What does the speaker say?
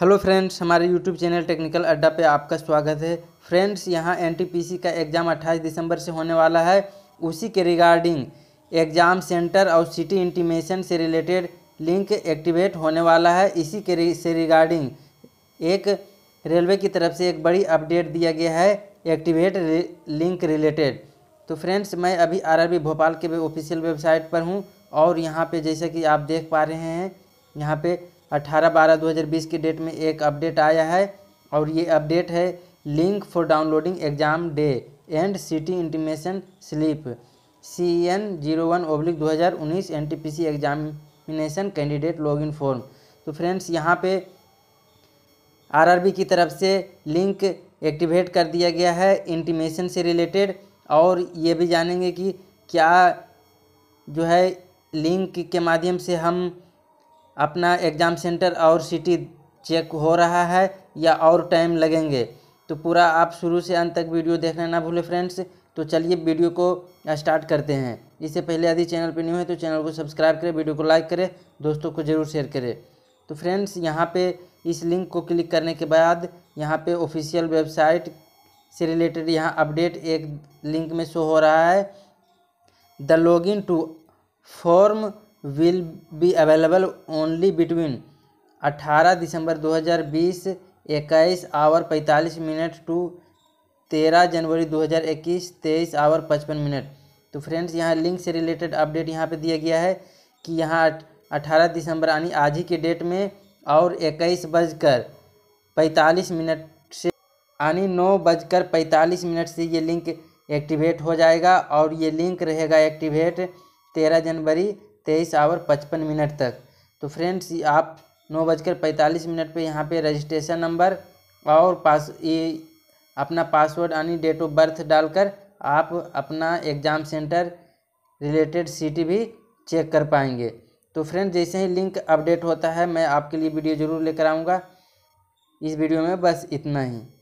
hello friends हमारे YouTube channel technical Adda पे आपका स्वागत है फ्रेंड्स यहाँ एनटीपीसी का एग्ज़ाम 28 दिसंबर से होने वाला है उसी के रिगार्डिंग एग्ज़ाम सेंटर और सिटी इंटीमेशन से रिलेटेड लिंक एक्टिवेट होने वाला है इसी के से रिगार्डिंग एक रेलवे की तरफ से एक बड़ी अपडेट दिया गया है एक्टिवेट रि, लिंक रिलेटेड तो फ्रेंड्स मैं अभी आर भोपाल के ऑफिशियल वेबसाइट पर हूँ और यहाँ पर जैसे कि आप देख पा रहे हैं यहाँ पर अठारह बारह दो हज़ार बीस की डेट में एक अपडेट आया है और ये अपडेट है link for downloading exam day and city intimation slip C N zero one oblique दो हज़ार उन्नीस N T P C examination candidate login form तो फ्रेंड्स यहाँ पे आरआरबी की तरफ से लिंक एक्टिवेट कर दिया गया है इंटीमेशन से रिलेटेड और ये भी जानेंगे कि क्या जो है लिंक के माध्यम से हम अपना एग्ज़ाम सेंटर और सिटी चेक हो रहा है या और टाइम लगेंगे तो पूरा आप शुरू से अंत तक वीडियो देखना ना भूलें फ्रेंड्स तो चलिए वीडियो को स्टार्ट करते हैं इससे पहले यदि चैनल पर न्यू है तो चैनल को सब्सक्राइब करें वीडियो को लाइक करें दोस्तों को ज़रूर शेयर करें तो फ्रेंड्स यहाँ पे इस लिंक को क्लिक करने के बाद यहाँ पे ऑफिशियल वेबसाइट से रिलेटेड यहाँ अपडेट एक लिंक में शो हो रहा है the login to form will be available only between 18 December 2020 इक्कीस hour 45 minute to 13 January 2021 23 hour 55 minute तो फ्रेंड्स यहाँ लिंक से रिलेटेड अपडेट यहाँ पे दिया गया है कि यहाँ 18 दिसंबर यानी आज ही के डेट में और इक्कीस बजकर पैंतालीस मिनट से यानी नौ बजकर पैंतालीस मिनट से ये लिंक एक्टिवेट हो जाएगा और ये लिंक रहेगा एक्टिवेट तेरह जनवरी तेईस आवर पचपन मिनट तक तो फ्रेंड्स आप नौ बजकर पैंतालीस मिनट पे यहाँ पे रजिस्ट्रेशन नंबर और पास ये अपना पासवर्ड यानी डेट ऑफ बर्थ डालकर आप अपना एग्ज़ाम सेंटर रिलेटेड सीटी भी चेक कर पाएंगे तो फ्रेंड्स जैसे ही लिंक अपडेट होता है मैं आपके लिए वीडियो ज़रूर लेकर आऊँगा इस वीडियो में बस इतना ही